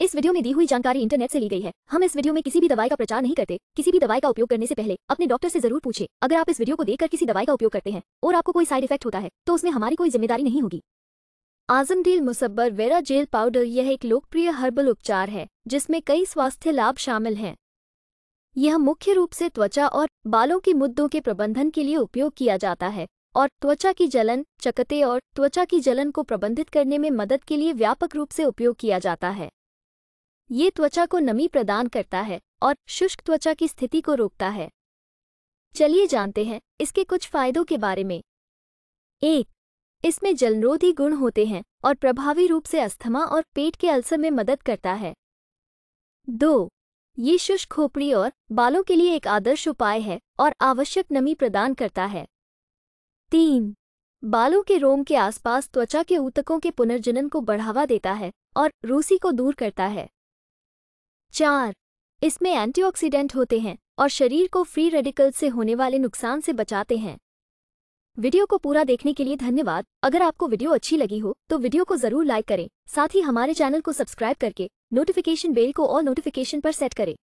इस वीडियो में दी हुई जानकारी इंटरनेट से ली गई है हम इस वीडियो में किसी भी दवाई का प्रचार नहीं करते किसी भी दवाई का उपयोग करने से पहले अपने डॉक्टर से जरूर पूछे अगर आप इस वीडियो को देखकर किसी दवाई का उपयोग करते हैं और आपको कोई साइड इफेक्ट होता है तो उसमें हमारी कोई जिम्मेदारी नहीं होगी आजम डील मुसब्बर वेरा जेल पाउडर यह एक लोकप्रिय हर्बल उपचार है जिसमें कई स्वास्थ्य लाभ शामिल हैं यह मुख्य रूप से त्वचा और बालों के मुद्दों के प्रबंधन के लिए उपयोग किया जाता है और त्वचा की जलन चकते और त्वचा की जलन को प्रबंधित करने में मदद के लिए व्यापक रूप से उपयोग किया जाता है ये त्वचा को नमी प्रदान करता है और शुष्क त्वचा की स्थिति को रोकता है चलिए जानते हैं इसके कुछ फायदों के बारे में एक इसमें जलरोधी गुण होते हैं और प्रभावी रूप से अस्थमा और पेट के अल्सर में मदद करता है दो ये शुष्क खोपड़ी और बालों के लिए एक आदर्श उपाय है और आवश्यक नमी प्रदान करता है तीन बालों के रोम के आसपास त्वचा के ऊतकों के पुनर्जनन को बढ़ावा देता है और रूसी को दूर करता है चार इसमें एंटीऑक्सीडेंट होते हैं और शरीर को फ्री रेडिकल से होने वाले नुकसान से बचाते हैं वीडियो को पूरा देखने के लिए धन्यवाद अगर आपको वीडियो अच्छी लगी हो तो वीडियो को जरूर लाइक करें साथ ही हमारे चैनल को सब्सक्राइब करके नोटिफिकेशन बेल को और नोटिफिकेशन पर सेट करें